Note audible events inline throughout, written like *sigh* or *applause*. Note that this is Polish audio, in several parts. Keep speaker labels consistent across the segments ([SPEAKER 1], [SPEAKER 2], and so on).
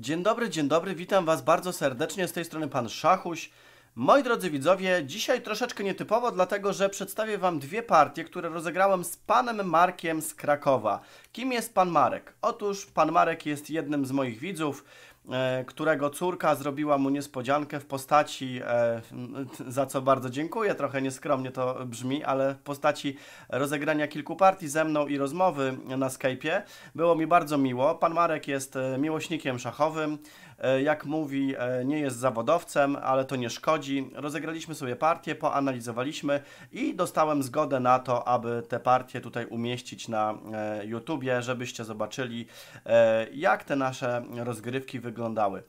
[SPEAKER 1] Dzień dobry, dzień dobry, witam Was bardzo serdecznie, z tej strony Pan Szachuś. Moi drodzy widzowie, dzisiaj troszeczkę nietypowo, dlatego że przedstawię Wam dwie partie, które rozegrałem z Panem Markiem z Krakowa. Kim jest Pan Marek? Otóż Pan Marek jest jednym z moich widzów, E, którego córka zrobiła mu niespodziankę w postaci, e, *laughs* za co bardzo dziękuję, trochę nieskromnie to brzmi, ale w postaci rozegrania kilku partii ze mną i rozmowy na Skype'ie. Było mi bardzo miło. Pan Marek jest e, miłośnikiem szachowym, E, jak mówi, e, nie jest zawodowcem, ale to nie szkodzi. Rozegraliśmy sobie partię, poanalizowaliśmy i dostałem zgodę na to, aby te partie tutaj umieścić na e, YouTubie, żebyście zobaczyli, jak te nasze rozgrywki wyglądały.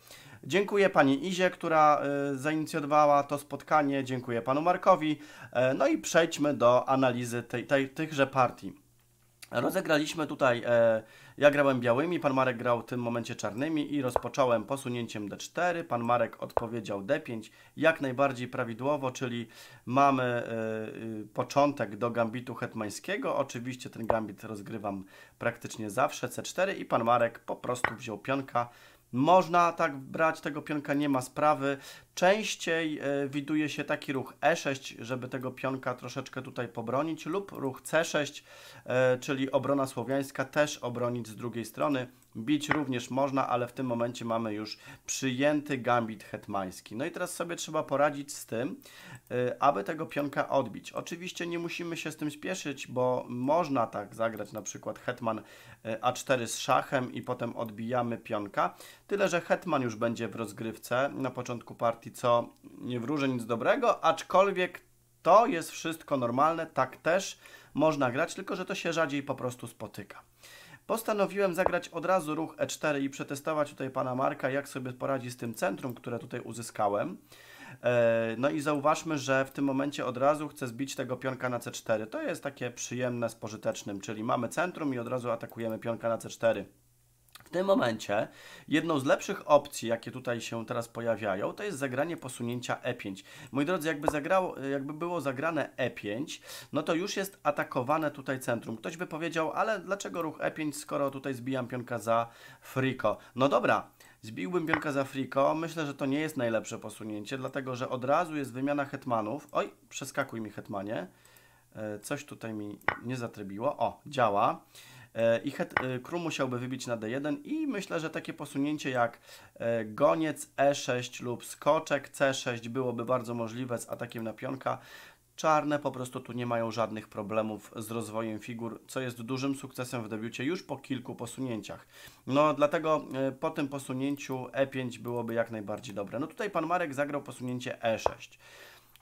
[SPEAKER 1] Dziękuję pani Izie, która zainicjowała to spotkanie. Dziękuję panu Markowi. No i przejdźmy do analizy tej, tej, tychże partii. Rozegraliśmy tutaj, e, ja grałem białymi, pan Marek grał w tym momencie czarnymi i rozpocząłem posunięciem d4, pan Marek odpowiedział d5, jak najbardziej prawidłowo, czyli mamy e, e, początek do gambitu hetmańskiego, oczywiście ten gambit rozgrywam praktycznie zawsze, c4 i pan Marek po prostu wziął pionka, można tak brać tego pionka, nie ma sprawy. Częściej e, widuje się taki ruch E6, żeby tego pionka troszeczkę tutaj pobronić, lub ruch C6, e, czyli obrona słowiańska, też obronić z drugiej strony. Bić również można, ale w tym momencie mamy już przyjęty gambit hetmański. No i teraz sobie trzeba poradzić z tym, e, aby tego pionka odbić. Oczywiście nie musimy się z tym spieszyć, bo można tak zagrać na przykład hetman A4 z szachem i potem odbijamy pionka. Tyle, że Hetman już będzie w rozgrywce na początku partii, co nie wróży nic dobrego, aczkolwiek to jest wszystko normalne, tak też można grać, tylko że to się rzadziej po prostu spotyka. Postanowiłem zagrać od razu ruch E4 i przetestować tutaj pana Marka, jak sobie poradzi z tym centrum, które tutaj uzyskałem. E, no i zauważmy, że w tym momencie od razu chcę zbić tego pionka na C4. To jest takie przyjemne z pożytecznym, czyli mamy centrum i od razu atakujemy pionka na C4 tym momencie jedną z lepszych opcji, jakie tutaj się teraz pojawiają, to jest zagranie posunięcia E5. Moi drodzy, jakby, zagrało, jakby było zagrane E5, no to już jest atakowane tutaj centrum. Ktoś by powiedział, ale dlaczego ruch E5, skoro tutaj zbijam pionka za friko? No dobra, Zbiłbym pionka za friko. Myślę, że to nie jest najlepsze posunięcie, dlatego że od razu jest wymiana hetmanów. Oj, przeskakuj mi hetmanie. E, coś tutaj mi nie zatrybiło. O, działa i het, e, król musiałby wybić na d1 i myślę, że takie posunięcie jak e, goniec e6 lub skoczek c6 byłoby bardzo możliwe z atakiem na pionka. Czarne po prostu tu nie mają żadnych problemów z rozwojem figur, co jest dużym sukcesem w debiucie już po kilku posunięciach. No dlatego e, po tym posunięciu E5 byłoby jak najbardziej dobre. No tutaj pan Marek zagrał posunięcie E6.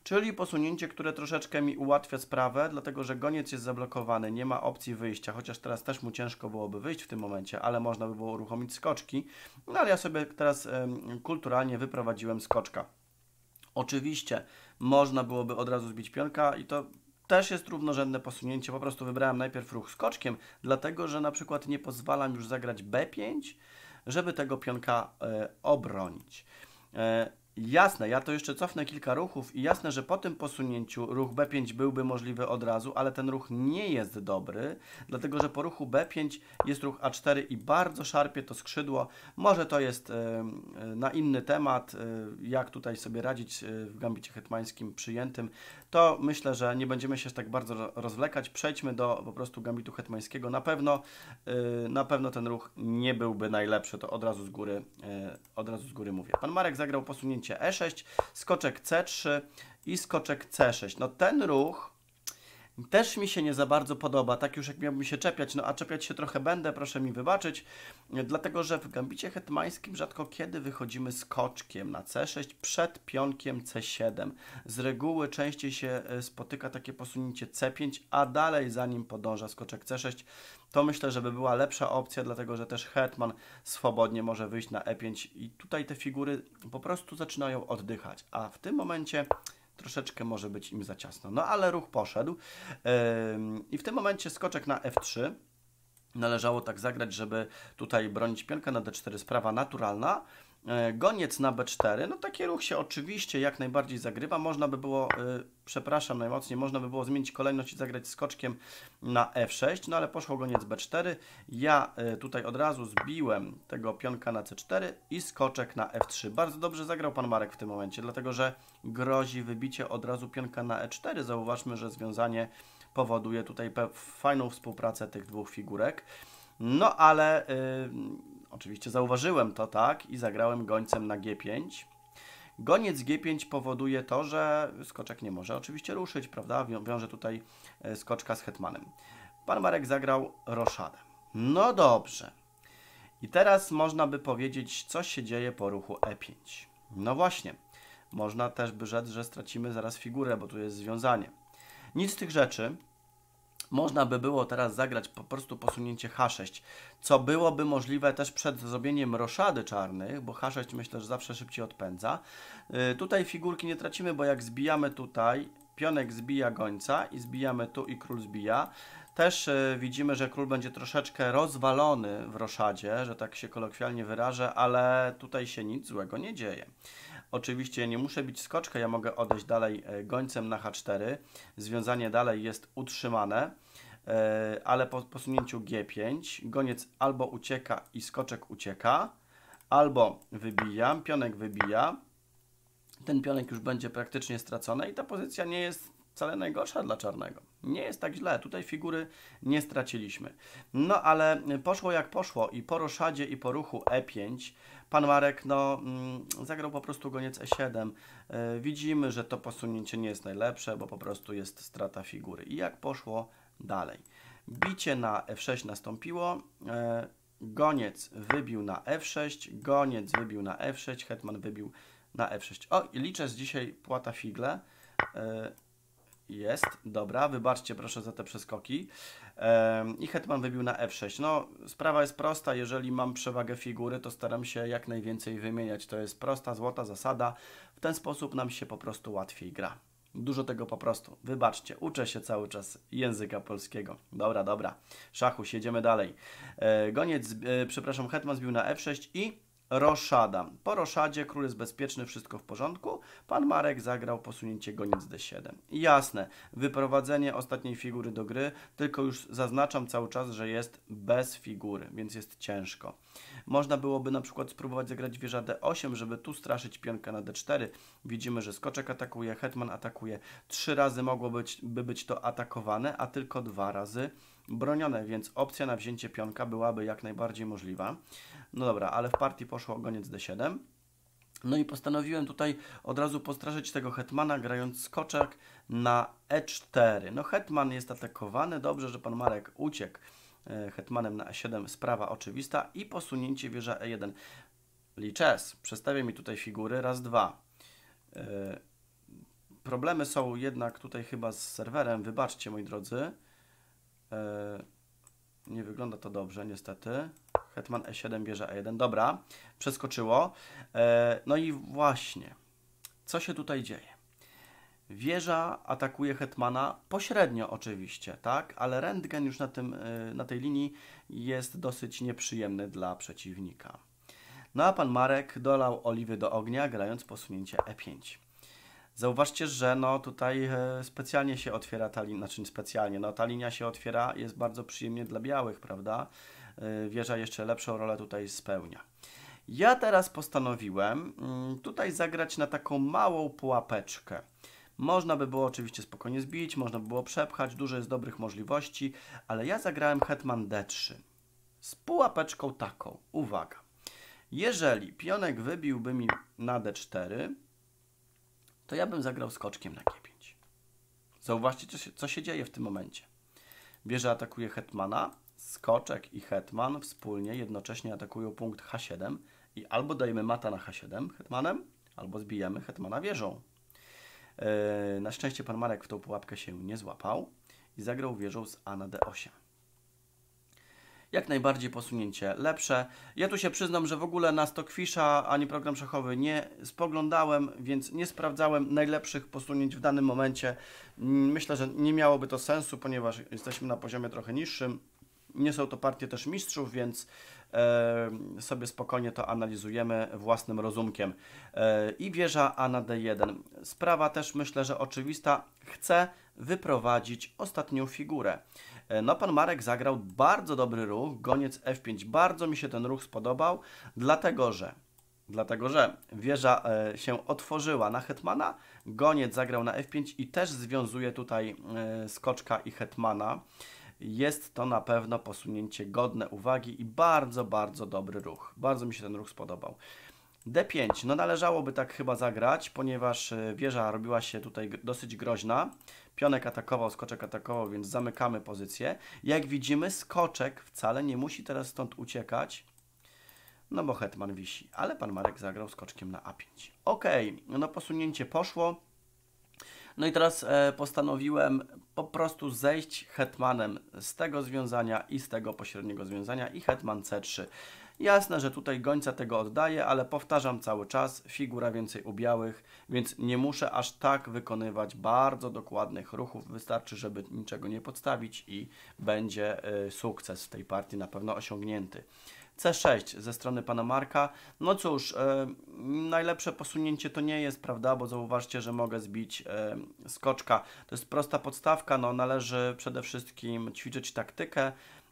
[SPEAKER 1] Czyli posunięcie, które troszeczkę mi ułatwia sprawę, dlatego że goniec jest zablokowany, nie ma opcji wyjścia, chociaż teraz też mu ciężko byłoby wyjść w tym momencie, ale można by było uruchomić skoczki. No ale ja sobie teraz kulturalnie wyprowadziłem skoczka. Oczywiście można byłoby od razu zbić pionka i to też jest równorzędne posunięcie. Po prostu wybrałem najpierw ruch skoczkiem, dlatego że na przykład nie pozwalam już zagrać B5, żeby tego pionka y, obronić. Y, Jasne, ja to jeszcze cofnę kilka ruchów i jasne, że po tym posunięciu ruch B5 byłby możliwy od razu, ale ten ruch nie jest dobry, dlatego że po ruchu B5 jest ruch A4 i bardzo szarpie to skrzydło. Może to jest y, na inny temat, y, jak tutaj sobie radzić e, w gambicie hetmańskim przyjętym. To myślę, że nie będziemy się tak bardzo rozwlekać. Przejdźmy do po prostu gambitu hetmańskiego. Na pewno, y, na pewno ten ruch nie byłby najlepszy, to od razu z góry, od razu z góry mówię. Pan Marek zagrał posunięcie posunięcie E6, skoczek C3 i skoczek C6. No ten ruch też mi się nie za bardzo podoba, tak już jak miałbym się czepiać, no a czepiać się trochę będę, proszę mi wybaczyć, dlatego że w gambicie hetmańskim rzadko kiedy wychodzimy z koczkiem na C6 przed pionkiem C7. Z reguły częściej się e, spotyka takie posunięcie C5, a dalej za nim podąża skoczek C6. To myślę, żeby była lepsza opcja, dlatego że też hetman swobodnie może wyjść na E5 i tutaj te figury po prostu zaczynają oddychać, a w tym momencie troszeczkę może być im za ciasno. No ale ruch poszedł i w tym momencie skoczek na F3 należało tak zagrać, żeby tutaj bronić pionka na D4, sprawa naturalna, E, goniec na B4, no taki ruch się oczywiście jak najbardziej zagrywa. Można by było, e, przepraszam najmocniej, można by było zmienić kolejność i zagrać skoczkiem na F6, no ale poszło goniec B4. Ja e, tutaj od razu zbiłem tego pionka na C4 i skoczek na F3. Bardzo dobrze zagrał Pan Marek w tym momencie, dlatego że grozi wybicie od razu pionka na E4. Zauważmy, że związanie powoduje tutaj fajną współpracę tych dwóch figurek. No ale... Yy, Oczywiście zauważyłem to, tak, i zagrałem gońcem na G5. Goniec G5 powoduje to, że skoczek nie może oczywiście ruszyć, prawda? Wiąże tutaj e, skoczka z hetmanem. Pan Marek zagrał roszadę. No dobrze. I teraz można by powiedzieć, co się dzieje po ruchu E5. No właśnie. Można też by rzec, że stracimy zaraz figurę, bo tu jest związanie. Nic z tych rzeczy. Można by było teraz zagrać po prostu posunięcie H6, co byłoby możliwe też przed zrobieniem roszady czarnych, bo H6 myślę, że zawsze szybciej odpędza. Yy, tutaj figurki nie tracimy, bo jak zbijamy tutaj, pionek zbija gońca i zbijamy tu i król zbija. Też yy, widzimy, że król będzie troszeczkę rozwalony w roszadzie, że tak się kolokwialnie wyrażę, ale tutaj się nic złego nie dzieje. Oczywiście nie muszę bić skoczka, ja mogę odejść dalej e, gońcem na H4. Związanie dalej jest utrzymane, e, ale po posunięciu G5 goniec albo ucieka i skoczek ucieka, albo wybijam, pionek wybija. Ten pionek już będzie praktycznie stracony i ta pozycja nie jest wcale najgorsza dla czarnego. Nie jest tak źle, tutaj figury nie straciliśmy. No ale poszło jak poszło i po roszadzie i po ruchu E5 pan Marek no, mm, zagrał po prostu goniec E7. E, widzimy, że to posunięcie nie jest najlepsze, bo po prostu jest strata figury. I jak poszło dalej? Bicie na F6 nastąpiło, e, goniec wybił na F6, goniec wybił na F6, hetman wybił na F6. O, liczę z dzisiaj płata figle e, jest, dobra, wybaczcie proszę za te przeskoki. I hetman wybił na f6. No, sprawa jest prosta, jeżeli mam przewagę figury, to staram się jak najwięcej wymieniać. To jest prosta, złota zasada. W ten sposób nam się po prostu łatwiej gra. Dużo tego po prostu. Wybaczcie, uczę się cały czas języka polskiego. Dobra, dobra. Szachu, siedzimy dalej. E, goniec, e, przepraszam, hetman zbił na f6 i roszada. Po roszadzie król jest bezpieczny, wszystko w porządku. Pan Marek zagrał posunięcie goniec d7. Jasne, wyprowadzenie ostatniej figury do gry, tylko już zaznaczam cały czas, że jest bez figury, więc jest ciężko. Można byłoby na przykład spróbować zagrać wieża d8, żeby tu straszyć pionkę na d4. Widzimy, że skoczek atakuje, hetman atakuje. Trzy razy mogło być, by być to atakowane, a tylko dwa razy bronione, więc opcja na wzięcie pionka byłaby jak najbardziej możliwa. No dobra, ale w partii poszło goniec d7. No i postanowiłem tutaj od razu postraszyć tego hetmana, grając skoczek na e4. No hetman jest atakowany, dobrze, że pan Marek uciekł e, hetmanem na e7, sprawa oczywista i posunięcie wieża e1. Liczes, przestawię mi tutaj figury, raz, dwa. E, problemy są jednak tutaj chyba z serwerem, wybaczcie moi drodzy. E, nie wygląda to dobrze, niestety. Hetman E7 bierze E1. Dobra, przeskoczyło. E, no i właśnie, co się tutaj dzieje? Wieża atakuje Hetmana pośrednio oczywiście, tak? Ale Rentgen już na, tym, e, na tej linii jest dosyć nieprzyjemny dla przeciwnika. No a pan Marek dolał oliwy do ognia, grając posunięcie E5. Zauważcie, że no tutaj e, specjalnie się otwiera ta linia, znaczy specjalnie, no ta linia się otwiera, jest bardzo przyjemnie dla białych, prawda? E, wieża jeszcze lepszą rolę tutaj spełnia. Ja teraz postanowiłem mm, tutaj zagrać na taką małą pułapeczkę. Można by było oczywiście spokojnie zbić, można by było przepchać, dużo jest dobrych możliwości, ale ja zagrałem hetman d3 z pułapeczką taką. Uwaga! Jeżeli pionek wybiłby mi na d4, to ja bym zagrał skoczkiem na G5. Zauważcie, co się, co się dzieje w tym momencie. Bierze atakuje hetmana, skoczek i hetman wspólnie jednocześnie atakują punkt H7 i albo dajemy mata na H7 hetmanem, albo zbijemy hetmana wieżą. Yy, na szczęście pan Marek w tą pułapkę się nie złapał i zagrał wieżą z A na D8 jak najbardziej posunięcie lepsze. Ja tu się przyznam, że w ogóle na Stockfisha ani program szachowy nie spoglądałem, więc nie sprawdzałem najlepszych posunięć w danym momencie. Mm, myślę, że nie miałoby to sensu, ponieważ jesteśmy na poziomie trochę niższym. Nie są to partie też mistrzów, więc e, sobie spokojnie to analizujemy własnym rozumkiem. E, I wieża A na D1. Sprawa też myślę, że oczywista. Chcę wyprowadzić ostatnią figurę. E, no, pan Marek zagrał bardzo dobry ruch, goniec F5. Bardzo mi się ten ruch spodobał, dlatego że dlatego że wieża e, się otworzyła na hetmana, goniec zagrał na f5 i też związuje tutaj e, skoczka i hetmana. Jest to na pewno posunięcie godne uwagi i bardzo, bardzo dobry ruch. Bardzo mi się ten ruch spodobał. D5, no należałoby tak chyba zagrać, ponieważ e, wieża robiła się tutaj dosyć groźna. Pionek atakował, skoczek atakował, więc zamykamy pozycję. Jak widzimy, skoczek wcale nie musi teraz stąd uciekać, no bo hetman wisi. Ale pan Marek zagrał skoczkiem na A5. Ok, no posunięcie poszło. No i teraz e, postanowiłem po prostu zejść hetmanem z tego związania i z tego pośredniego związania i hetman C3. Jasne, że tutaj gońca tego oddaję, ale powtarzam cały czas, figura więcej u białych, więc nie muszę aż tak wykonywać bardzo dokładnych ruchów. Wystarczy, żeby niczego nie podstawić i będzie y, sukces w tej partii na pewno osiągnięty. C6 ze strony pana Marka. No cóż, e, najlepsze posunięcie to nie jest, prawda, bo zauważcie, że mogę zbić e, skoczka. To jest prosta podstawka, no należy przede wszystkim ćwiczyć taktykę,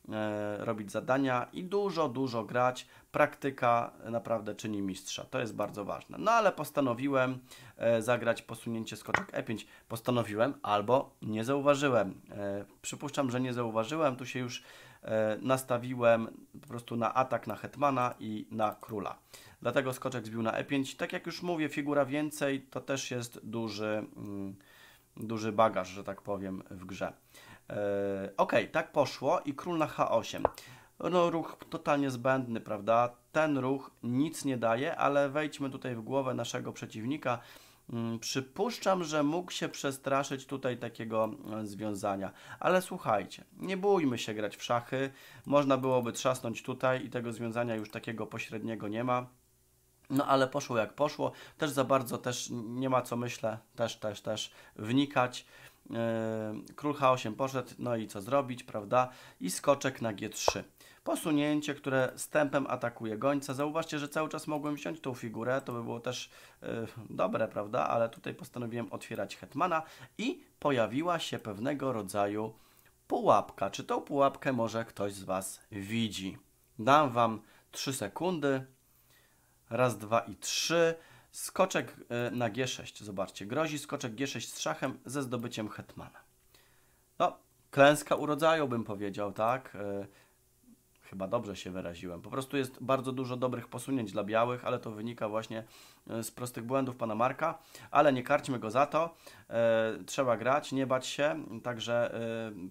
[SPEAKER 1] E, robić zadania i dużo, dużo grać. Praktyka naprawdę czyni mistrza. To jest bardzo ważne. No ale postanowiłem e, zagrać posunięcie skoczek E5. Postanowiłem albo nie zauważyłem. E, przypuszczam, że nie zauważyłem. Tu się już nastawiłem po prostu na atak na hetmana i na króla. Dlatego skoczek zbił na E5. Tak jak już mówię, figura więcej to też jest duży, mm, duży bagaż, że tak powiem, w grze. E, ok, tak poszło i król na h8. No ruch totalnie zbędny, prawda? Ten ruch nic nie daje, ale wejdźmy tutaj w głowę naszego przeciwnika. Mm, przypuszczam, że mógł się przestraszyć tutaj takiego e, związania. Ale słuchajcie, nie bójmy się grać w szachy. Można byłoby trzasnąć tutaj i tego związania już takiego pośredniego nie ma. No ale poszło jak poszło. Też za bardzo też nie ma co myślę, też, też, też wnikać. E, król H8 poszedł, no i co zrobić, prawda? I skoczek na G3. Posunięcie, które stępem atakuje gońca. Zauważcie, że cały czas mogłem wziąć tą figurę, to by było też e, dobre, prawda? Ale tutaj postanowiłem otwierać hetmana i pojawiła się pewnego rodzaju pułapka. Czy tą pułapkę może ktoś z Was widzi? Dam Wam 3 sekundy. Raz, dwa i trzy. Skoczek e, na G6, zobaczcie, grozi skoczek G6 z szachem ze zdobyciem hetmana. No, klęska urodzaju bym powiedział, tak? E, chyba dobrze się wyraziłem. Po prostu jest bardzo dużo dobrych posunięć dla białych, ale to wynika właśnie e, z prostych błędów pana Marka. Ale nie karćmy go za to. Trzeba grać, nie bać się. Także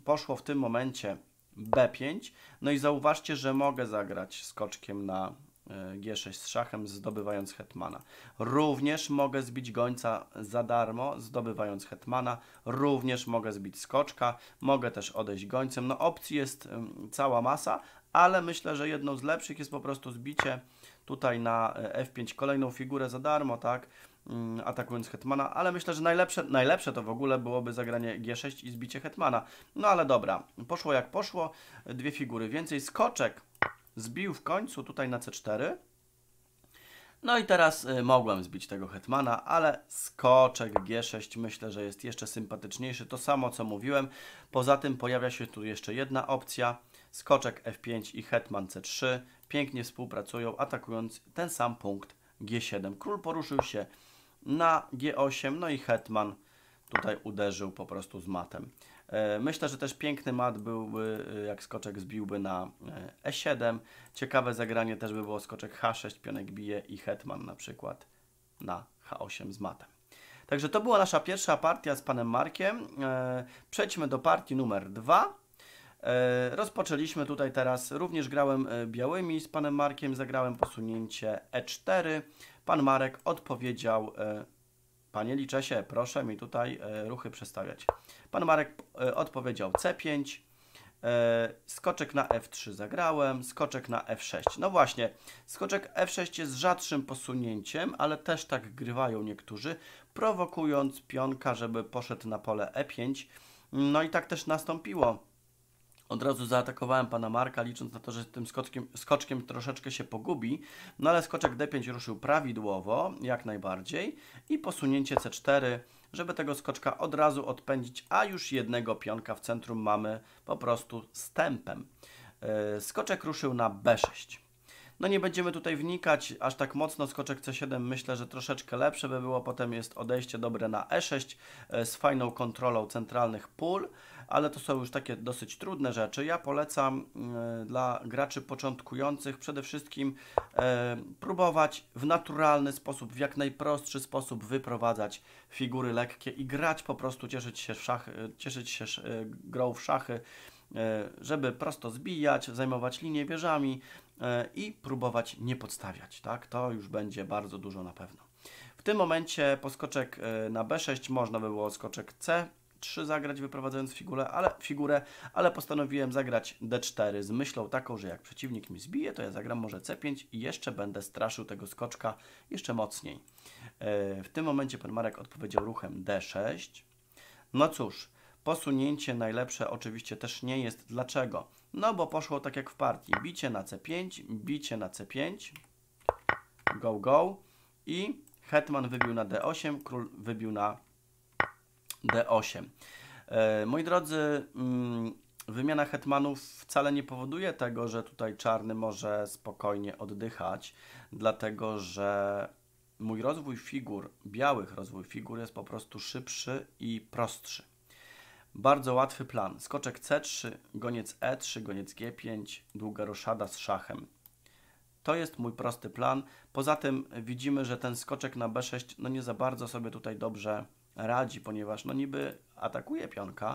[SPEAKER 1] poszło w tym momencie B5. No i zauważcie, że mogę zagrać skoczkiem na G6 z szachem, zdobywając hetmana. Również mogę zbić gońca za darmo, zdobywając hetmana. Również mogę zbić skoczka, mogę też odejść gońcem. No opcji jest cała masa, ale myślę, że jedną z lepszych jest po prostu zbicie tutaj na e, F5 kolejną figurę za darmo, tak? Mm, atakując Hetmana, ale myślę, że najlepsze, najlepsze to w ogóle byłoby zagranie G6 i zbicie Hetmana. No ale dobra, poszło jak poszło, dwie figury więcej. Skoczek Zbił w końcu tutaj na C4. No i teraz y, mogłem zbić tego hetmana, ale skoczek G6 myślę, że jest jeszcze sympatyczniejszy. To samo co mówiłem. Poza tym pojawia się tu jeszcze jedna opcja. Skoczek F5 i hetman C3 pięknie współpracują, atakując ten sam punkt G7. Król poruszył się na G8, no i hetman tutaj uderzył po prostu z matem. E, myślę, że też piękny mat byłby, e, jak skoczek zbiłby na E7. E Ciekawe zagranie też by było skoczek H6, pionek bije i hetman na przykład na H8 z matem. Także to była nasza pierwsza partia z panem Markiem. Przejdźmy do partii numer dwa. Rozpoczęliśmy tutaj teraz, również grałem białymi z panem Markiem, zagrałem posunięcie E4. Pan Marek odpowiedział Panie Liczesie, proszę mi tutaj e, ruchy przestawiać. Pan Marek e, odpowiedział C5, e, skoczek na F3 zagrałem, skoczek na F6. No właśnie, skoczek F6 jest rzadszym posunięciem, ale też tak grywają niektórzy, prowokując pionka, żeby poszedł na pole E5. No i tak też nastąpiło od razu zaatakowałem pana Marka, licząc na to, że tym skoczkiem, skoczkiem troszeczkę się pogubi, no ale skoczek D5 ruszył prawidłowo, jak najbardziej, i posunięcie C4, żeby tego skoczka od razu odpędzić, a już jednego pionka w centrum mamy po prostu stępem. E, skoczek ruszył na B6. No nie będziemy tutaj wnikać aż tak mocno. Skoczek C7 myślę, że troszeczkę lepsze by było. Potem jest odejście dobre na E6 e, z fajną kontrolą centralnych pól ale to są już takie dosyć trudne rzeczy. Ja polecam e, dla graczy początkujących przede wszystkim e, próbować w naturalny sposób, w jak najprostszy sposób wyprowadzać figury lekkie i grać po prostu, cieszyć się, szachy, cieszyć się e, grą w szachy, żeby prosto zbijać, zajmować linię wieżami i próbować nie podstawiać. Tak? To już będzie bardzo dużo na pewno. W tym momencie po skoczek na B6 można by było skoczek C 3 zagrać, wyprowadzając figurę ale, figurę, ale postanowiłem zagrać D4 z myślą taką, że jak przeciwnik mi zbije, to ja zagram może C5 i jeszcze będę straszył tego skoczka jeszcze mocniej. E, w tym momencie pan Marek odpowiedział ruchem D6. No cóż, Posunięcie najlepsze oczywiście też nie jest. Dlaczego? No bo poszło tak jak w partii. Bicie na C5, bicie na C5, go, go i hetman wybił na D8, król wybił na D8. E, moi drodzy, mm, wymiana hetmanów wcale nie powoduje tego, że tutaj czarny może spokojnie oddychać, dlatego że mój rozwój figur, białych rozwój figur jest po prostu szybszy i prostszy. Bardzo łatwy plan. Skoczek C3, goniec E3, goniec G5, długa roszada z szachem. To jest mój prosty plan. Poza tym widzimy, że ten skoczek na B6 no nie za bardzo sobie tutaj dobrze radzi, ponieważ no niby atakuje pionka,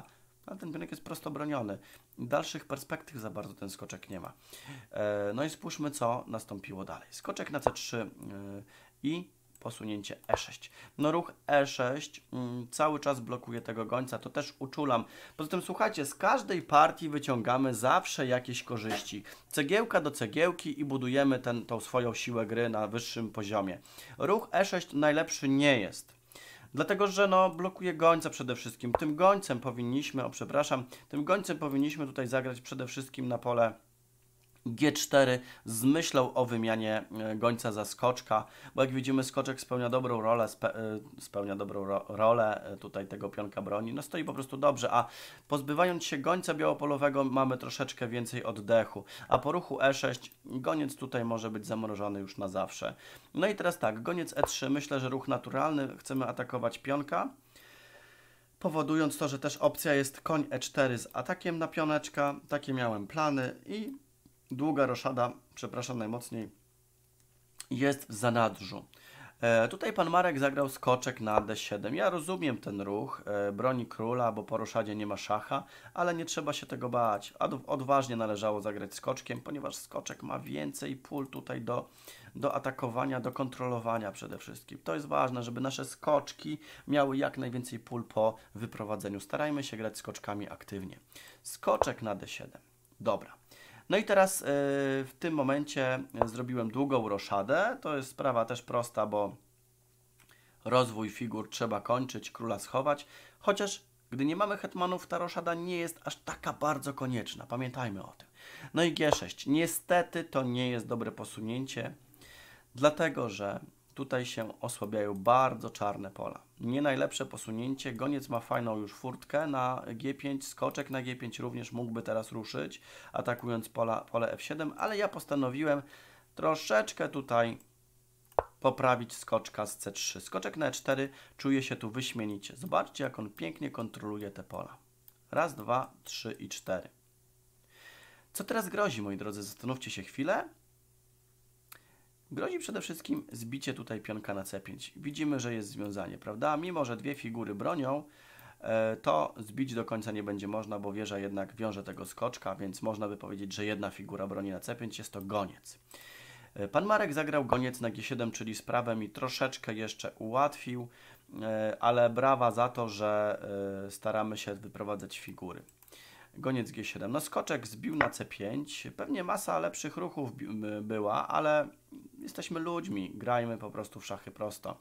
[SPEAKER 1] no, ale ten pionek jest prosto broniony. Dalszych perspektyw za bardzo ten skoczek nie ma. E, no i spójrzmy, co nastąpiło dalej. Skoczek na C3 e, i posunięcie E6. No ruch E6 mm, cały czas blokuje tego gońca, to też uczulam. Poza tym słuchajcie, z każdej partii wyciągamy zawsze jakieś korzyści. Cegiełka do cegiełki i budujemy ten, tą swoją siłę gry na wyższym poziomie. Ruch E6 najlepszy nie jest Dlatego, że no, blokuje gońca przede wszystkim. Tym gońcem powinniśmy, o przepraszam, tym gońcem powinniśmy tutaj zagrać przede wszystkim na pole G4 zmyślał o wymianie e, gońca za skoczka, bo jak widzimy skoczek spełnia dobrą rolę, spe, e, spełnia dobrą ro, rolę e, tutaj tego pionka broni, no stoi po prostu dobrze, a pozbywając się gońca białopolowego mamy troszeczkę więcej oddechu, a po ruchu E6 goniec tutaj może być zamrożony już na zawsze. No i teraz tak, goniec E3, myślę, że ruch naturalny, chcemy atakować pionka, powodując to, że też opcja jest koń E4 z atakiem na pioneczka, takie miałem plany i długa roszada, przepraszam najmocniej, jest w zanadrzu. E, tutaj pan Marek zagrał skoczek na d7. Ja rozumiem ten ruch, e, broni króla, bo po roszadzie nie ma szacha, ale nie trzeba się tego bać. Odważnie należało zagrać skoczkiem, ponieważ skoczek ma więcej pól tutaj do, do atakowania, do kontrolowania przede wszystkim. To jest ważne, żeby nasze skoczki miały jak najwięcej pól po wyprowadzeniu. Starajmy się grać skoczkami aktywnie. Skoczek na d7. Dobra. No i teraz y, w tym momencie y, zrobiłem długą roszadę. To jest sprawa też prosta, bo rozwój figur trzeba kończyć, króla schować, chociaż gdy nie mamy hetmanów, ta roszada nie jest aż taka bardzo konieczna. Pamiętajmy o tym. No i G6. Niestety to nie jest dobre posunięcie, dlatego że Tutaj się osłabiają bardzo czarne pola. Nie najlepsze posunięcie, goniec ma fajną już furtkę na G5, skoczek na G5 również mógłby teraz ruszyć, atakując pola, pole F7, ale ja postanowiłem troszeczkę tutaj poprawić skoczka z C3. Skoczek na E4 czuje się tu wyśmienicie. Zobaczcie, jak on pięknie kontroluje te pola. Raz, dwa, trzy i cztery. Co teraz grozi, moi drodzy? Zastanówcie się chwilę. Grozi przede wszystkim zbicie tutaj pionka na C5. Widzimy, że jest związanie, prawda? Mimo, że dwie figury bronią, e, to zbić do końca nie będzie można, bo wieża jednak wiąże tego skoczka, więc można by powiedzieć, że jedna figura broni na C5, jest to goniec. E, pan Marek zagrał goniec na G7, czyli z prawem i troszeczkę jeszcze ułatwił, e, ale brawa za to, że staramy się wyprowadzać figury. Goniec G7. No skoczek zbił na C5. Pewnie masa lepszych ruchów była, ale jesteśmy ludźmi. Grajmy po prostu w szachy prosto.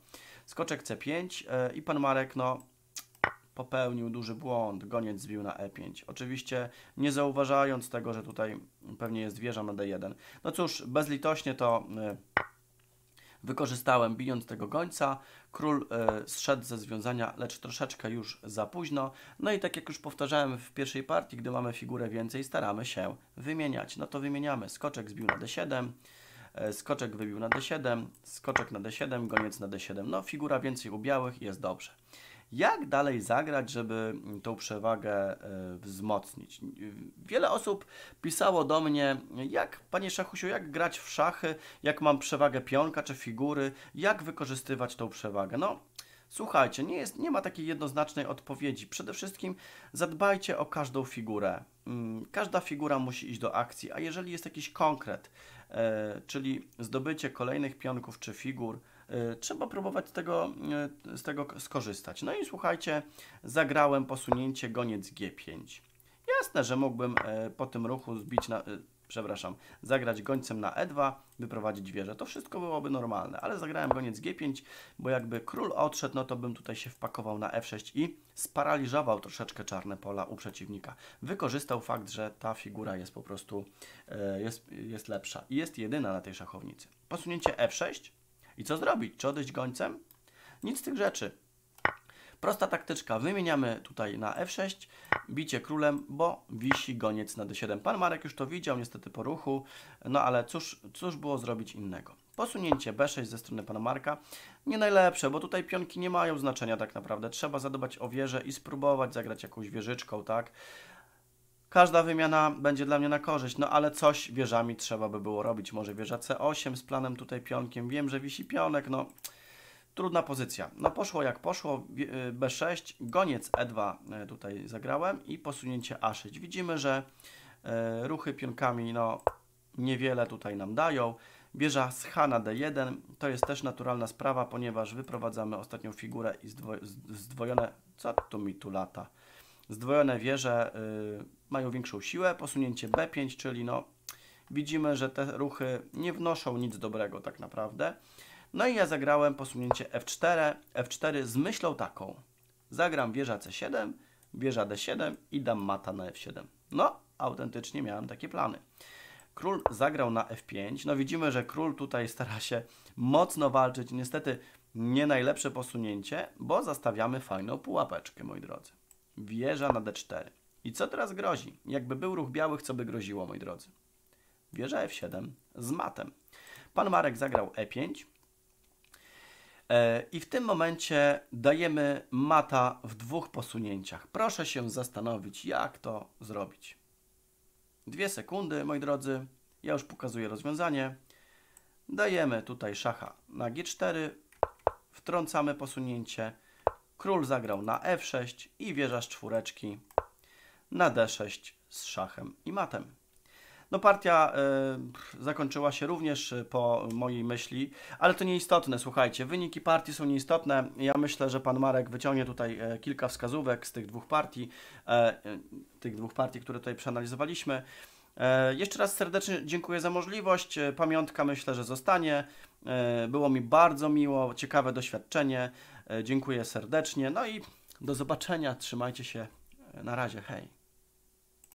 [SPEAKER 1] Skoczek C5 e, i pan Marek, no popełnił duży błąd, goniec zbił na e5. Oczywiście nie zauważając tego, że tutaj pewnie jest wieża na d1. No cóż, bezlitośnie to e, Wykorzystałem bijąc tego gońca, król y, zszedł ze związania, lecz troszeczkę już za późno. No i tak jak już powtarzałem w pierwszej partii, gdy mamy figurę więcej, staramy się wymieniać. No to wymieniamy. Skoczek zbił na d7, y, e, skoczek wybił na d7, skoczek na d7, goniec na d7. No figura więcej u białych jest dobrze jak dalej zagrać, żeby tą przewagę e, wzmocnić. Wiele osób pisało do mnie, jak, panie szachusiu, jak grać w szachy, jak mam przewagę pionka czy figury, jak wykorzystywać tą przewagę. No, słuchajcie, nie, jest, nie ma takiej jednoznacznej odpowiedzi. Przede wszystkim zadbajcie o każdą figurę. Mm, każda figura musi iść do akcji, a jeżeli jest jakiś konkret, E, czyli zdobycie kolejnych pionków czy figur, e, trzeba próbować tego, z tego e, skorzystać. No i słuchajcie, zagrałem posunięcie goniec G5. Jasne, że mógłbym po tym ruchu zbić na, przepraszam, zagrać gońcem na e2, wyprowadzić wieżę. To wszystko byłoby normalne, ale zagrałem goniec g5, bo jakby król odszedł, no to bym tutaj się wpakował na f6 e i sparaliżował troszeczkę czarne pola u przeciwnika. Wykorzystał fakt, że ta figura jest po prostu e, jest, jest lepsza i jest jedyna na tej szachownicy. Posunięcie f6 e i co zrobić? Czy odejść gońcem? Nic z tych rzeczy. Prosta taktyczka, wymieniamy tutaj na f6, bicie królem, bo wisi goniec na d7. Pan Marek już to widział, niestety po ruchu, no ale cóż, cóż było zrobić innego. Posunięcie b6 ze strony pana Marka nie najlepsze, bo tutaj pionki nie mają znaczenia tak naprawdę. Trzeba zadbać o wieżę i spróbować zagrać jakąś wieżyczką, tak? Każda wymiana będzie dla mnie na korzyść, no ale coś wieżami trzeba by było robić. Może wieża c8 z planem tutaj pionkiem. Wiem, że wisi pionek, no trudna pozycja. No poszło jak poszło, y, B6, goniec E2 y, tutaj zagrałem i posunięcie A6. Widzimy, że y, ruchy pionkami no niewiele tutaj nam dają. Wieża z H na D1, to jest też naturalna sprawa, ponieważ wyprowadzamy ostatnią figurę i zdwo, zdwojone, co tu mi tu lata, zdwojone wieże y, mają większą siłę, posunięcie B5, czyli no widzimy, że te ruchy nie wnoszą nic dobrego tak naprawdę. No i ja zagrałem posunięcie F4, F4 z myślą taką. Zagram wieża C7, wieża D7 i dam mata na F7. No, autentycznie miałem takie plany. Król zagrał na F5. No widzimy, że król tutaj stara się mocno walczyć. Niestety nie najlepsze posunięcie, bo zastawiamy fajną pułapeczkę, moi drodzy. Wieża na D4. I co teraz grozi? Jakby był ruch białych, co by groziło, moi drodzy? Wieża F7 z matem. Pan Marek zagrał E5. E, I w tym momencie dajemy mata w dwóch posunięciach. Proszę się zastanowić, jak to zrobić. Dwie sekundy, moi drodzy. Ja już pokazuję rozwiązanie. Dajemy tutaj szacha na G4, wtrącamy posunięcie. Król zagrał na F6 i wieża z czwóreczki na D6 z szachem i matem. No partia y, zakończyła się również e, po mojej myśli, ale to nieistotne, słuchajcie, wyniki partii są nieistotne. Ja myślę, że pan Marek wyciągnie tutaj e, kilka wskazówek z tych dwóch partii, y, tych dwóch partii, które tutaj przeanalizowaliśmy. jeszcze raz serdecznie dziękuję za możliwość. Pamiątka myślę, że zostanie. Było mi bardzo miło, ciekawe doświadczenie. Dziękuję serdecznie. No i do zobaczenia. Trzymajcie się. Na razie. Hej.